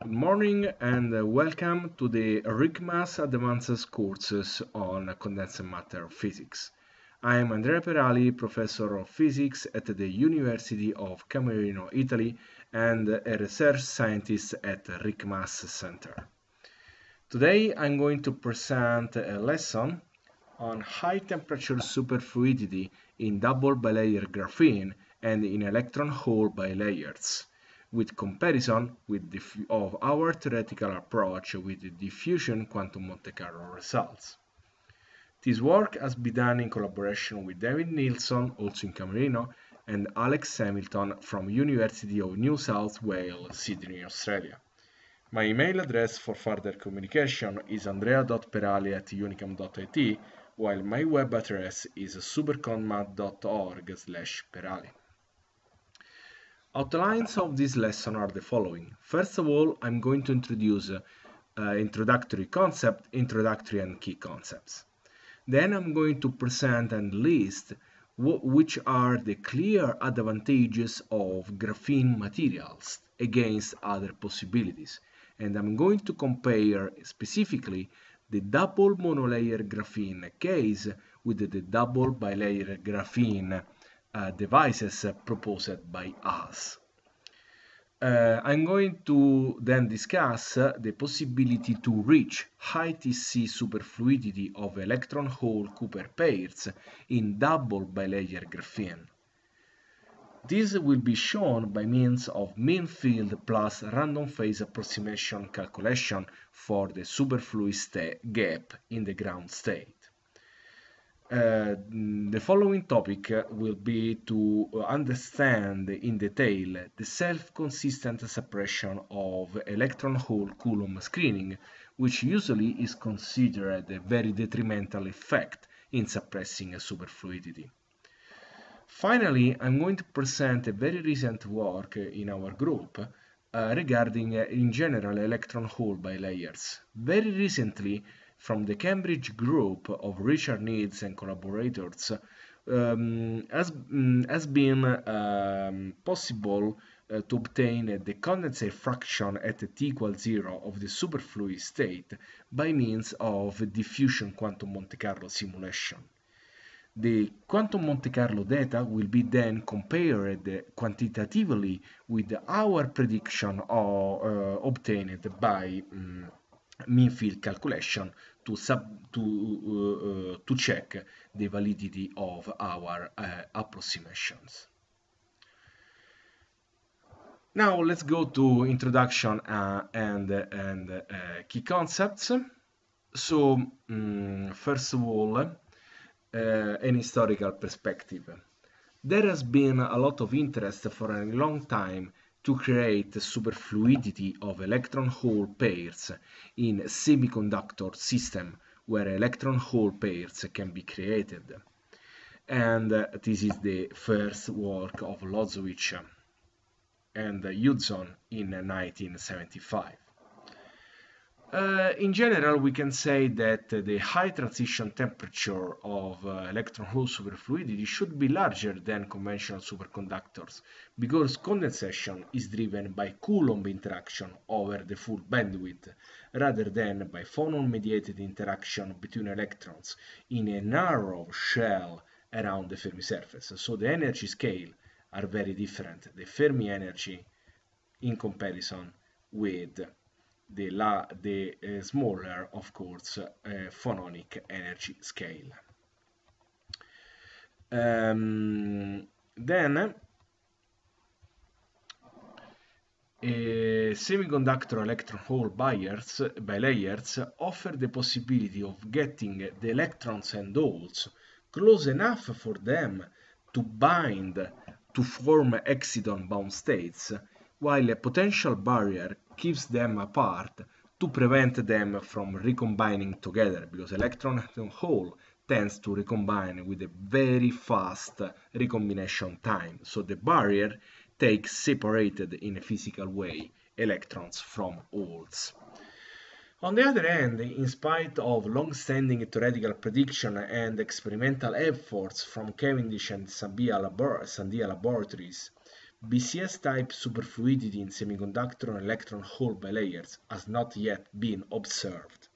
Good morning and uh, welcome to the Rick Advanced courses on condensed matter physics. I am Andrea Perali, professor of physics at the University of Camerino, Italy, and a research scientist at Rick Center. Today I'm going to present a lesson on high temperature superfluidity in double bilayer graphene and in electron hole bilayers with comparison with the, of our theoretical approach with the diffusion quantum Monte Carlo results. This work has been done in collaboration with David Nilsson, also in Camerino, and Alex Hamilton from University of New South Wales, Sydney, Australia. My email address for further communication is andrea.perali at unicam.it, while my web address is superconmat.org slash perali. Outlines of this lesson are the following. First of all, I'm going to introduce uh, introductory concept, introductory and key concepts. Then I'm going to present and list which are the clear advantages of graphene materials against other possibilities. And I'm going to compare specifically the double monolayer graphene case with the double bilayer graphene uh, devices uh, proposed by us. Uh, I'm going to then discuss the possibility to reach high TC superfluidity of electron-hole Cooper pairs in double bilayer graphene. This will be shown by means of mean field plus random phase approximation calculation for the superfluid gap in the ground state. Uh, the following topic will be to understand in detail the self-consistent suppression of electron hole Coulomb screening, which usually is considered a very detrimental effect in suppressing superfluidity. Finally, I'm going to present a very recent work in our group uh, regarding, uh, in general, electron hole bilayers. Very recently, from the Cambridge group of Richard Needs and collaborators um, has, um, has been um, possible uh, to obtain uh, the condensate fraction at t equals 0 of the superfluid state by means of diffusion quantum Monte Carlo simulation. The quantum Monte Carlo data will be then compared quantitatively with our prediction or, uh, obtained by um, mean field calculation to sub to uh, uh to check the validity of our uh, approximations. Now let's go to introduction uh, and and key concepts. So um, first of all, uh, an historical perspective. There has been a lot of interest for a long time to create superfluidity of electron hole pairs in semiconductor system where electron hole pairs can be created. And uh, this is the first work of Lozwich and Hudson in 1975. Uh, in general, we can say that the high transition temperature of uh, electron-hole superfluidity should be larger than conventional superconductors because condensation is driven by Coulomb interaction over the full bandwidth rather than by phonon-mediated interaction between electrons in a narrow shell around the Fermi surface. So the energy scale are very different, the Fermi energy in comparison with the, la the uh, smaller, of course, uh, phononic energy scale. Um, then, eh, semiconductor electron hole buyers, bilayers offer the possibility of getting the electrons and holes close enough for them to bind to form exciton bound states, while a potential barrier keeps them apart to prevent them from recombining together because electron atom hole tends to recombine with a very fast recombination time. So the barrier takes separated in a physical way electrons from holes. On the other hand, in spite of long-standing theoretical prediction and experimental efforts from Cavendish and Sandia, labor Sandia laboratories BCS type superfluidity in semiconductor electron hole layers has not yet been observed,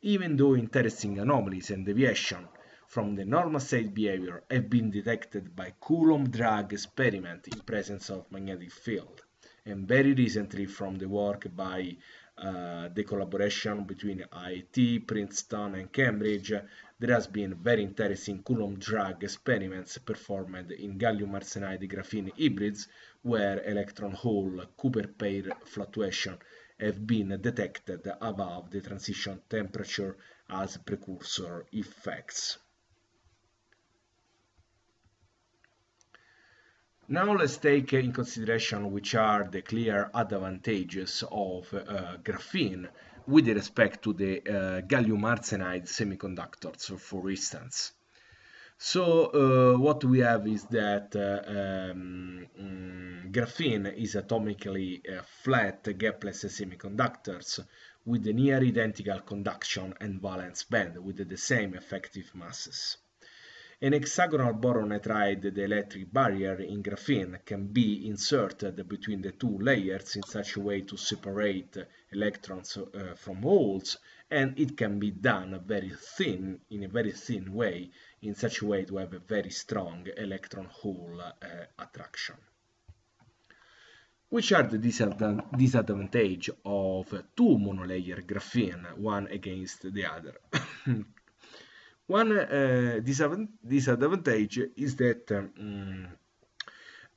even though interesting anomalies and deviation from the normal state behavior have been detected by Coulomb drag experiment in presence of magnetic field and very recently from the work by uh, the collaboration between IT, Princeton and Cambridge, there has been very interesting Coulomb drag experiments performed in gallium arsenide graphene hybrids where electron hole Cooper pair fluctuation have been detected above the transition temperature as precursor effects. Now let's take in consideration which are the clear advantages of uh, graphene with respect to the uh, gallium arsenide semiconductors, for instance. So uh, what we have is that uh, um, mm, graphene is atomically uh, flat gapless semiconductors with near identical conduction and valence band with the same effective masses. An hexagonal boron nitride dielectric barrier in graphene can be inserted between the two layers in such a way to separate electrons uh, from holes and it can be done very thin, in a very thin way, in such a way to have a very strong electron hole uh, attraction. Which are the disadvantage of two monolayer graphene, one against the other? One uh, disadvantage is that um,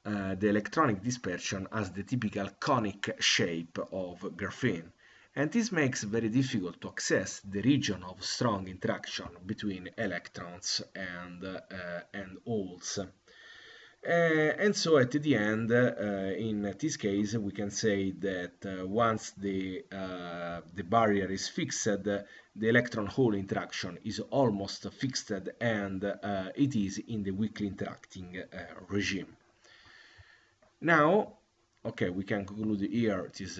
uh, the electronic dispersion has the typical conic shape of graphene, and this makes very difficult to access the region of strong interaction between electrons and, uh, and holes. Eh, and so at the end, eh, in this case, we can say that eh, once the, the barrier is fixed, the electron-hole interaction is almost fixed and it is in the weakly interacting regime. Now, okay, we can conclude here this